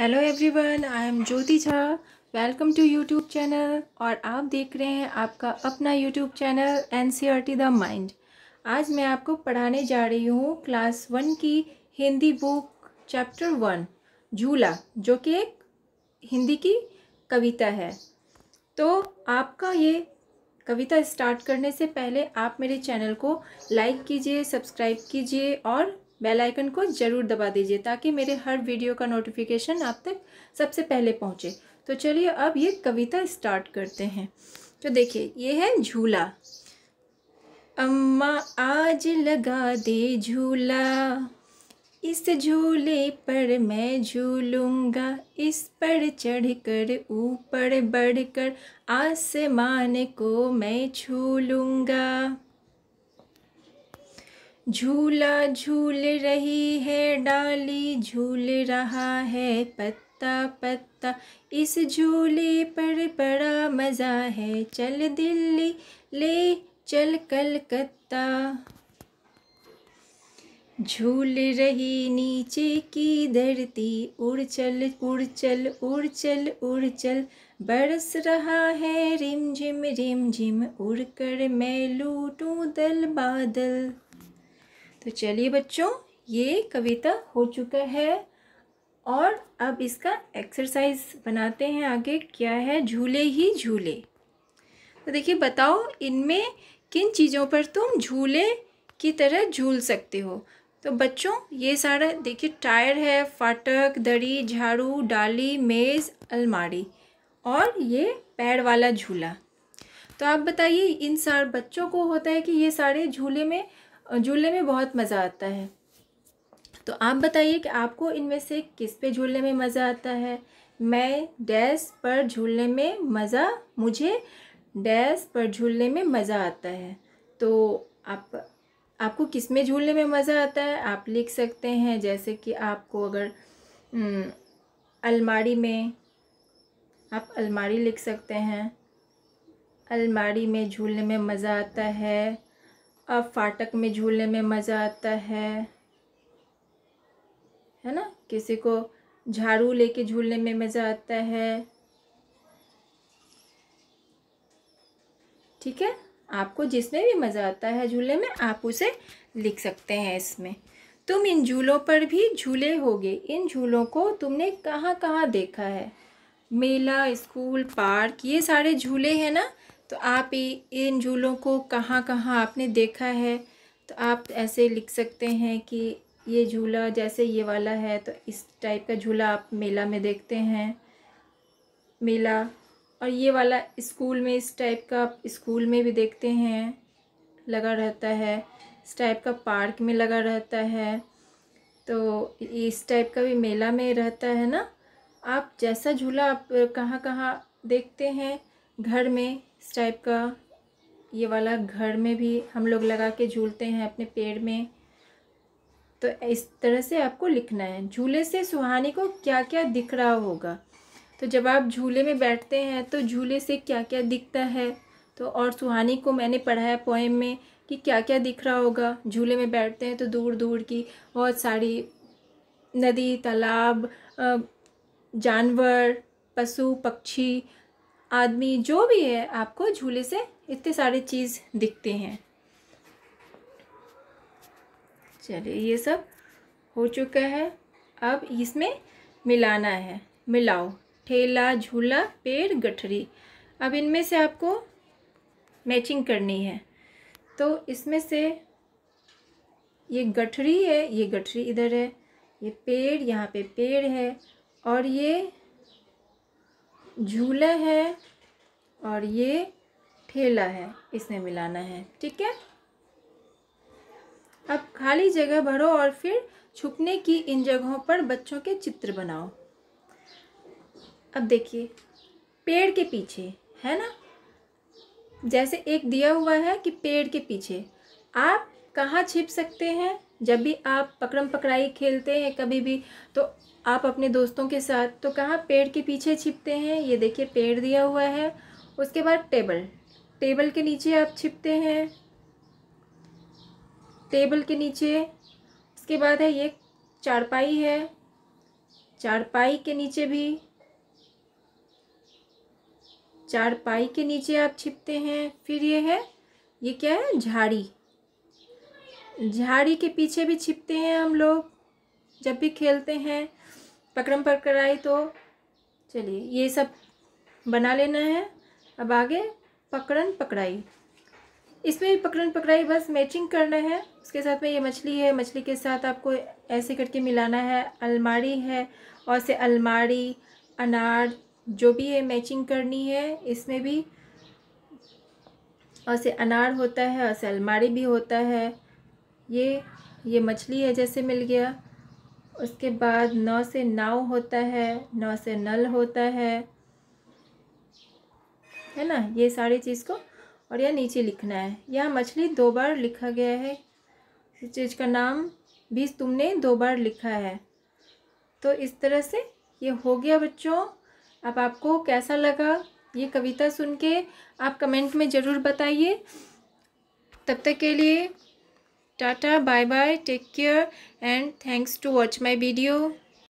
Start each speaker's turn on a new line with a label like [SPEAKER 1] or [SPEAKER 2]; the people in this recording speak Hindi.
[SPEAKER 1] Hello everyone I am Jyoti Jha welcome to YouTube channel और आप देख रहे हैं आपका अपना YouTube channel N C R T the mind आज मैं आपको पढ़ाने जा रही हूँ क्लास वन की हिंदी बुक चैप्टर वन झूला जो कि एक हिंदी की कविता है तो आपका ये कविता स्टार्ट करने से पहले आप मेरे चैनल को लाइक कीजिए सब्सक्राइब कीजिए और बेल आइकन को ज़रूर दबा दीजिए ताकि मेरे हर वीडियो का नोटिफिकेशन आप तक सबसे पहले पहुँचे तो चलिए अब ये कविता स्टार्ट करते हैं तो देखिए ये है झूला अम्मा आज लगा दे झूला इस झूले पर मैं झूलूंगा इस पर चढ़कर ऊपर बढ़कर आसमान को मैं छू लूँगा झूला झूल रही है डाली झूल रहा है पत्ता पत्ता इस झूले पर बड़ा मज़ा है चल दिल्ली ले चल कलकत्ता झूल रही नीचे की धरती उड़ चल उड़ चल उड़ चल उड़ चल बरस रहा है रिमझिम रिमझिम उड़ कर मैं लूटूं दल बादल तो चलिए बच्चों ये कविता हो चुका है और अब इसका एक्सरसाइज बनाते हैं आगे क्या है झूले ही झूले तो देखिए बताओ इनमें किन चीज़ों पर तुम झूले की तरह झूल सकते हो तो बच्चों ये सारा देखिए टायर है फाटक दड़ी झाड़ू डाली मेज़ अलमारी और ये पैर वाला झूला तो आप बताइए इन सार बच्चों को होता है कि ये सारे झूले में झूलने में बहुत मज़ा आता है तो आप बताइए कि आपको इनमें से किस पे झूलने में मज़ा आता है मैं डैस पर झूलने में मज़ा मुझे डैस पर झूलने में मज़ा आता है तो आप आपको किस में झूलने में मज़ा आता है आप लिख सकते हैं जैसे कि आपको अगर अलमारी में आप अलमारी लिख सकते हैं अलमारी में झूलने में मज़ा आता है अब फाटक में झूलने में मज़ा आता है है ना किसी को झाड़ू लेके झूलने में मज़ा आता है ठीक है आपको जिसमें भी मज़ा आता है झूले में आप उसे लिख सकते हैं इसमें तुम इन झूलों पर भी झूले होगे इन झूलों को तुमने कहाँ कहाँ देखा है मेला स्कूल पार्क ये सारे झूले हैं ना तो आप इन झूलों को कहाँ कहाँ आपने देखा है तो आप ऐसे लिख सकते हैं कि ये झूला जैसे ये वाला है तो इस टाइप का झूला आप मेला में देखते हैं मेला और ये वाला स्कूल में इस टाइप का आप स्कूल में भी देखते हैं लगा रहता है इस टाइप का पार्क में लगा रहता है तो इस टाइप का भी मेला में रहता है ना आप जैसा झूला आप कहाँ कहाँ देखते हैं घर में इस टाइप का ये वाला घर में भी हम लोग लगा के झूलते हैं अपने पेड़ में तो इस तरह से आपको लिखना है झूले से सुहानी को क्या क्या दिख रहा होगा तो जब आप झूले में बैठते हैं तो झूले से क्या क्या दिखता है तो और सुहानी को मैंने पढ़ा है पोएम में कि क्या क्या दिख रहा होगा झूले में बैठते हैं तो दूर दूर की बहुत सारी नदी तालाब जानवर पशु पक्षी आदमी जो भी है आपको झूले से इतने सारे चीज़ दिखते हैं चलिए ये सब हो चुका है अब इसमें मिलाना है मिलाओ ठेला झूला पेड़ गठरी अब इनमें से आपको मैचिंग करनी है तो इसमें से ये गठरी है ये गठरी इधर है ये पेड़ यहाँ पे पेड़ है और ये झूला है और ये ठेला है इसमें मिलाना है ठीक है अब खाली जगह भरो और फिर छुपने की इन जगहों पर बच्चों के चित्र बनाओ अब देखिए पेड़ के पीछे है ना जैसे एक दिया हुआ है कि पेड़ के पीछे आप कहाँ छिप सकते हैं जब भी आप पकड़म पकड़ाई खेलते हैं कभी भी तो आप अपने दोस्तों के साथ तो कहाँ पेड़ के पीछे छिपते हैं ये देखिए पेड़ दिया हुआ है उसके बाद टेबल टेबल के नीचे आप छिपते हैं टेबल के नीचे उसके बाद है ये चारपाई है चारपाई के नीचे भी चारपाई के नीचे आप छिपते हैं फिर ये है ये क्या है झाड़ी झाड़ी के पीछे भी छिपते हैं हम लोग जब भी खेलते हैं पकड़म पकड़ाई तो चलिए ये सब बना लेना है अब आगे पकड़न पकड़ाई इसमें भी पकड़न पकड़ाई बस मैचिंग करना है उसके साथ में ये मछली है मछली के साथ आपको ऐसे करके मिलाना है अलमारी है और से अलमारी अनार जो भी है मैचिंग करनी है इसमें भी और से अनार होता है और से अलमारी भी होता है ये ये मछली है जैसे मिल गया उसके बाद नौ से नाव होता है नौ से नल होता है है ना ये सारी चीज़ को और यह नीचे लिखना है यह मछली दो बार लिखा गया है इस चीज़ का नाम भी तुमने दो बार लिखा है तो इस तरह से ये हो गया बच्चों अब आपको कैसा लगा ये कविता सुन के आप कमेंट में ज़रूर बताइए तब तक के लिए Tata, bye bye, take care and thanks to watch my video.